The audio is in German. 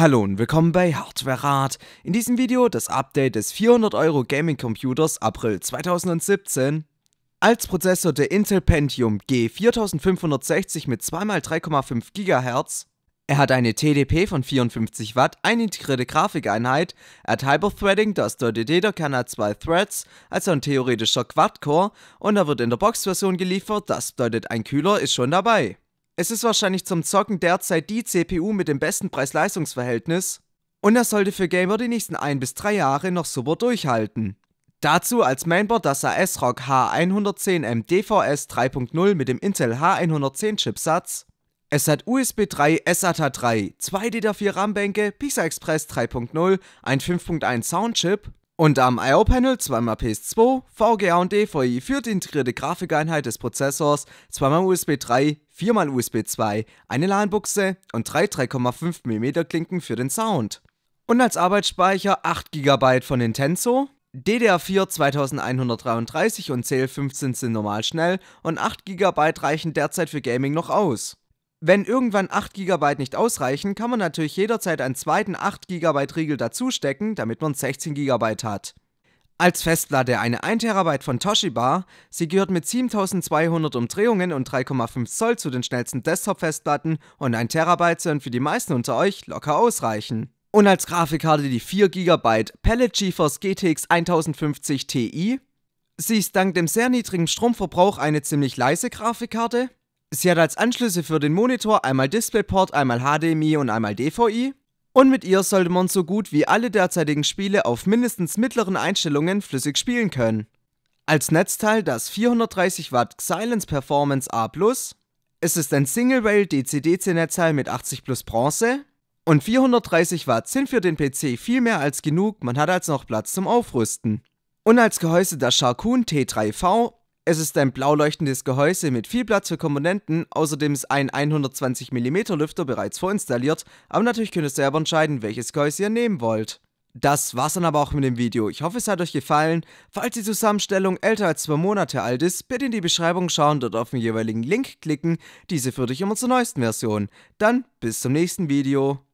Hallo und willkommen bei Hardware Rat. In diesem Video das Update des 400 Euro Gaming Computers April 2017. Als Prozessor der Intel Pentium G4560 mit 2x3,5 GHz. Er hat eine TDP von 54 Watt, eine integrierte Grafikeinheit, er hat Hyper-Threading, das bedeutet jeder kann hat zwei Threads, also ein theoretischer Quad-Core und er wird in der Box-Version geliefert, das bedeutet ein Kühler ist schon dabei. Es ist wahrscheinlich zum Zocken derzeit die CPU mit dem besten Preis-Leistungs-Verhältnis und er sollte für Gamer die nächsten 1 bis drei Jahre noch super durchhalten. Dazu als Mainboard das ASRock H110M DVS 3.0 mit dem Intel H110 Chipsatz. Es hat USB 3, SATA 3, 2 DDR4 RAM-Bänke, PISA Express 3.0, ein 5.1 Soundchip und am I.O.-Panel zweimal PS2, VGA und DVI für die integrierte Grafikeinheit des Prozessors, zweimal USB 3, viermal USB 2, eine LAN-Buchse und drei 3,5 mm Klinken für den Sound. Und als Arbeitsspeicher 8 GB von Intenso, DDR4 2133 und CL15 sind normal schnell und 8 GB reichen derzeit für Gaming noch aus. Wenn irgendwann 8 GB nicht ausreichen, kann man natürlich jederzeit einen zweiten 8 GB Riegel dazustecken, damit man 16 GB hat. Als Festplatte eine 1 TB von Toshiba, sie gehört mit 7200 Umdrehungen und 3,5 Zoll zu den schnellsten Desktop-Festplatten und 1 TB sollen für die meisten unter euch locker ausreichen. Und als Grafikkarte die 4 GB Pellet GeForce GTX 1050 Ti. Sie ist dank dem sehr niedrigen Stromverbrauch eine ziemlich leise Grafikkarte, Sie hat als Anschlüsse für den Monitor einmal DisplayPort, einmal HDMI und einmal DVI. Und mit ihr sollte man so gut wie alle derzeitigen Spiele auf mindestens mittleren Einstellungen flüssig spielen können. Als Netzteil das 430 Watt Silence Performance A+, es ist ein Single-Rail DC-DC-Netzteil mit 80 plus Bronze und 430 Watt sind für den PC viel mehr als genug, man hat also noch Platz zum Aufrüsten. Und als Gehäuse das Sharkoon T3V es ist ein blau leuchtendes Gehäuse mit viel Platz für Komponenten, außerdem ist ein 120mm Lüfter bereits vorinstalliert, aber natürlich könnt ihr selber entscheiden, welches Gehäuse ihr nehmen wollt. Das war's dann aber auch mit dem Video. Ich hoffe, es hat euch gefallen. Falls die Zusammenstellung älter als zwei Monate alt ist, bitte in die Beschreibung schauen, dort auf den jeweiligen Link klicken. Diese führt euch immer zur neuesten Version. Dann bis zum nächsten Video.